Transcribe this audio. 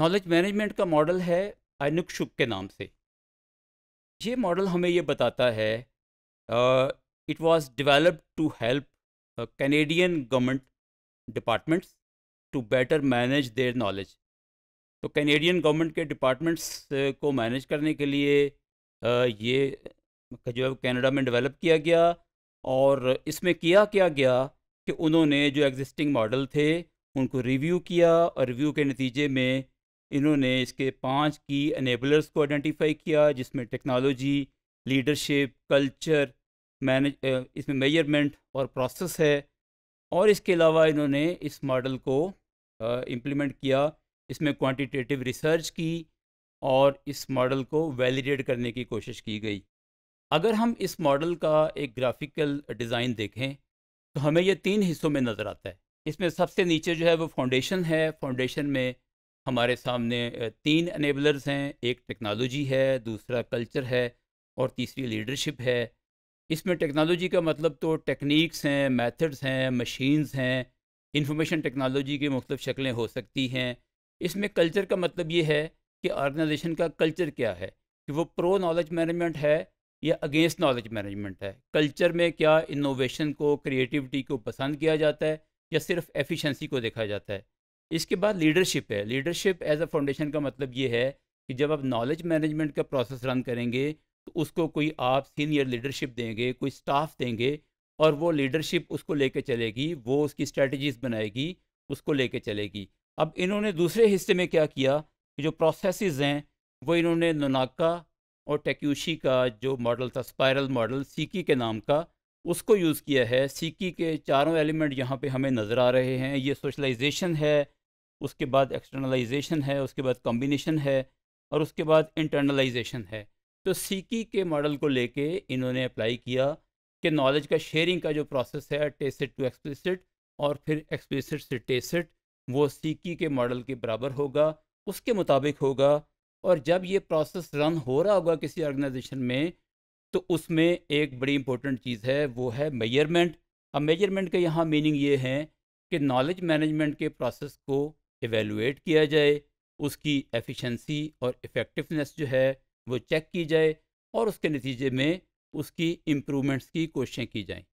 knowledge management का model है अनुक शुक के नाम से ये मॉडल हमें ये बताता है it was developed to help Canadian government departments to better manage their knowledge तो कैनेडियन गवर्नमेंट के डिपार्टमेंट्स को मैनेज करने के लिए ये जो है कनाडा में डेवलप किया गया और इसमें किया क्या गया कि उन्होंने जो एग्जिस्टिंग मॉडल थे उनको रिव्यू किया और रिव्यू के नतीजे में इन्होंने इसके पांच की अनेबलर्स को आइडेंटिफाई किया जिसमें टेक्नोलॉजी लीडरशिप कल्चर मैनेज इसमें मेजरमेंट और प्रोसेस है और इसके अलावा इन्होंने इस मॉडल को इम्प्लीमेंट किया इसमें क्वांटिटेटिव रिसर्च की और इस मॉडल को वैलिडेट करने की कोशिश की गई अगर हम इस मॉडल का एक ग्राफिकल डिज़ाइन देखें तो हमें यह तीन हिस्सों में नज़र आता है इसमें सबसे नीचे जो है वो फाउंडेशन है फाउंडेशन में हमारे सामने तीन अनेबलर्स हैं एक टेक्नोलॉजी है दूसरा कल्चर है और तीसरी लीडरशिप है इसमें टेक्नोलॉजी का मतलब तो टेक्निक्स हैं मेथड्स हैं मशीन्स हैं इंफॉर्मेशन टेक्नोलॉजी की मुख्तु शक्लें हो सकती हैं इसमें कल्चर का मतलब ये है कि ऑर्गेनाइजेशन का कल्चर क्या है कि वो प्रो नॉलेज मैनेजमेंट है या अगेंस्ट नॉलेज मैनेजमेंट है कल्चर में क्या इनोवेशन को क्रिएटिविटी को पसंद किया जाता है या सिर्फ एफिशिएंसी को देखा जाता है इसके बाद लीडरशिप है लीडरशिप एज अ फाउंडेशन का मतलब ये है कि जब आप नॉलेज मैनेजमेंट का प्रोसेस रन करेंगे तो उसको कोई आप सीनियर लीडरशिप देंगे कोई स्टाफ देंगे और वो लीडरशिप उसको लेके चलेगी वो उसकी स्ट्रेटजीज बनाएगी उसको लेके चलेगी अब इन्होंने दूसरे हिस्से में क्या किया कि जो प्रोसेसेस हैं वो इन्होंने नोनाका और टेक्यूशी का जो मॉडल था स्पायरल मॉडल सीकी के नाम का उसको यूज़ किया है सीकी के चारों एलिमेंट यहाँ पे हमें नज़र आ रहे हैं ये सोशलाइजेशन है उसके बाद एक्सटर्नलाइजेशन है उसके बाद कॉम्बिनेशन है और उसके बाद इंटरनलाइजेशन है तो सीकी के मॉडल को लेके इन्होंने अप्लाई किया कि नॉलेज का शेयरिंग का जो प्रोसेस है टेसिट टू एक्सप्लिसिट और फिर एक्सप्लिसिट से टेसिट वो सीकी के मॉडल के बराबर होगा उसके मुताबिक होगा और जब ये प्रोसेस रन हो रहा होगा किसी ऑर्गेनाइजेशन में तो उसमें एक बड़ी इंपॉर्टेंट चीज़ है वो है मेजरमेंट अब मेजरमेंट का यहाँ मीनिंग ये है कि नॉलेज मैनेजमेंट के प्रोसेस को एवेलुएट किया जाए उसकी एफिशिएंसी और इफ़ेक्टिवनेस जो है वो चेक की जाए और उसके नतीजे में उसकी इम्प्रूवमेंट्स की कोशिशें की जाएं